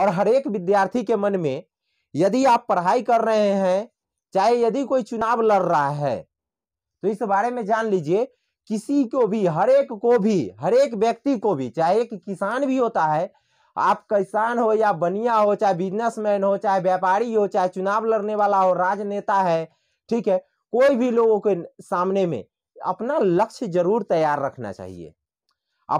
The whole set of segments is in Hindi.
और हर एक विद्यार्थी के मन में यदि आप पढ़ाई कर रहे हैं चाहे यदि कोई चुनाव लड़ रहा है तो इस बारे में जान लीजिए किसी को भी हर एक को भी हर एक व्यक्ति को भी चाहे एक किसान भी होता है आप किसान हो या बनिया हो चाहे बिजनेसमैन हो चाहे व्यापारी हो चाहे चुनाव लड़ने वाला हो राजनेता है ठीक है कोई भी लोगों के सामने में अपना लक्ष्य जरूर तैयार रखना चाहिए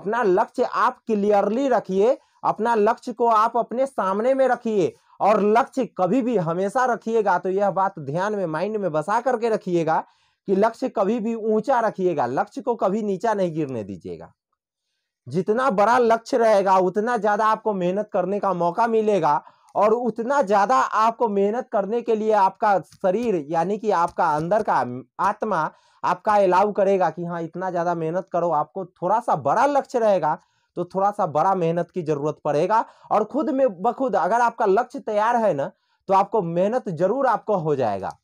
अपना लक्ष्य आप क्लियरली रखिए अपना लक्ष्य को आप अपने सामने में रखिए और लक्ष्य कभी भी हमेशा रखिएगा तो यह बात ध्यान में माइंड में बसा करके रखिएगा कि लक्ष्य कभी भी ऊंचा रखिएगा लक्ष्य को कभी नीचा नहीं गिरने दीजिएगा जितना बड़ा लक्ष्य रहेगा उतना ज्यादा आपको मेहनत करने का मौका मिलेगा और उतना ज्यादा आपको मेहनत करने के लिए आपका शरीर यानी कि आपका अंदर का आत्मा आपका अलाउ करेगा कि हाँ इतना ज्यादा मेहनत करो आपको थोड़ा सा बड़ा लक्ष्य रहेगा तो थोड़ा सा बड़ा मेहनत की जरूरत पड़ेगा और खुद में बखुद अगर आपका लक्ष्य तैयार है ना तो आपको मेहनत जरूर आपको हो जाएगा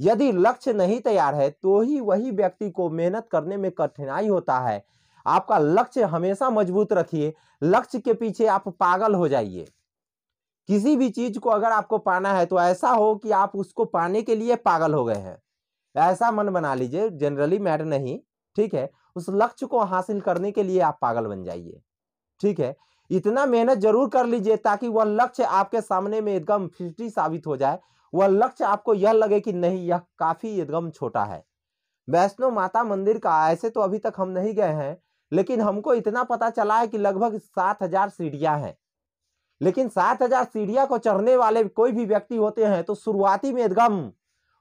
यदि लक्ष्य नहीं तैयार है तो ही वही व्यक्ति को मेहनत करने में कठिनाई होता है आपका लक्ष्य हमेशा मजबूत रखिए लक्ष्य के पीछे आप पागल हो जाइए किसी भी चीज को अगर आपको पाना है तो ऐसा हो कि आप उसको पाने के लिए पागल हो गए हैं ऐसा मन बना लीजिए जनरली मैटर नहीं ठीक है उस लक्ष्य को हासिल करने के लिए आप पागल बन जाइए ठीक है इतना मेहनत जरूर कर लीजिए ताकि वह लक्ष्य आपके सामने में एकदम फिफ्टी साबित हो जाए वह लक्ष्य आपको यह लगे कि नहीं यह काफी एकदम छोटा है वैष्णो माता मंदिर का ऐसे तो अभी तक हम नहीं गए हैं लेकिन हमको इतना पता चला है कि लगभग सात हजार सीढ़ियां हैं लेकिन सात हजार सीढ़िया को चढ़ने वाले कोई भी व्यक्ति होते हैं तो शुरुआती में एकदम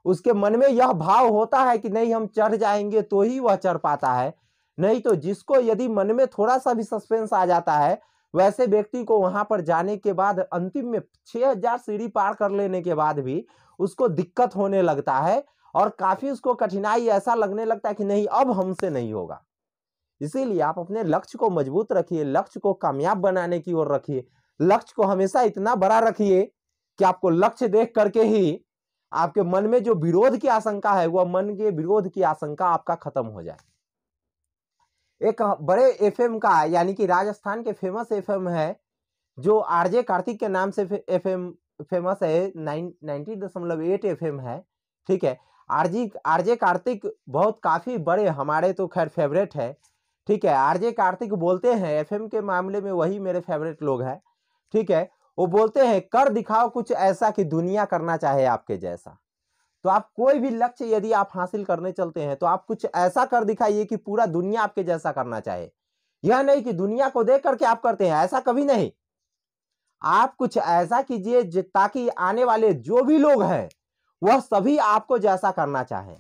उसके मन में यह भाव होता है कि नहीं हम चढ़ जाएंगे तो ही वह चढ़ पाता है नहीं तो जिसको यदि मन में थोड़ा सा भी सस्पेंस आ जाता है वैसे व्यक्ति को वहां पर जाने के बाद अंतिम में 6000 हजार सीढ़ी पार कर लेने के बाद भी उसको दिक्कत होने लगता है और काफी उसको कठिनाई ऐसा लगने लगता है कि नहीं अब हमसे नहीं होगा इसीलिए आप अपने लक्ष्य को मजबूत रखिए लक्ष्य को कामयाब बनाने की ओर रखिए लक्ष्य को हमेशा इतना बड़ा रखिए कि आपको लक्ष्य देख करके ही आपके मन में जो विरोध की आशंका है वह मन के विरोध की आशंका आपका खत्म हो जाए एक बड़े एफएम का यानी कि राजस्थान के फेमस एफएम है जो आरजे कार्तिक के नाम से एफएम फेमस है नाइन दशमलव एट एफ है ठीक है आरजी आरजे कार्तिक बहुत काफ़ी बड़े हमारे तो खैर फेवरेट है ठीक है आरजे कार्तिक बोलते हैं एफएम के मामले में वही मेरे फेवरेट लोग हैं ठीक है वो बोलते हैं कर दिखाओ कुछ ऐसा कि दुनिया करना चाहे आपके जैसा तो आप कोई भी लक्ष्य यदि आप हासिल करने चलते हैं तो आप कुछ ऐसा कर दिखाइए कि पूरा दुनिया आपके जैसा करना चाहे यह नहीं कि दुनिया को देख करके आप करते हैं ऐसा कभी नहीं आप कुछ ऐसा कीजिए ताकि आने वाले जो भी लोग हैं वह सभी आपको जैसा करना चाहे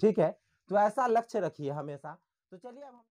ठीक है तो ऐसा लक्ष्य रखिए हमेशा तो चलिए अब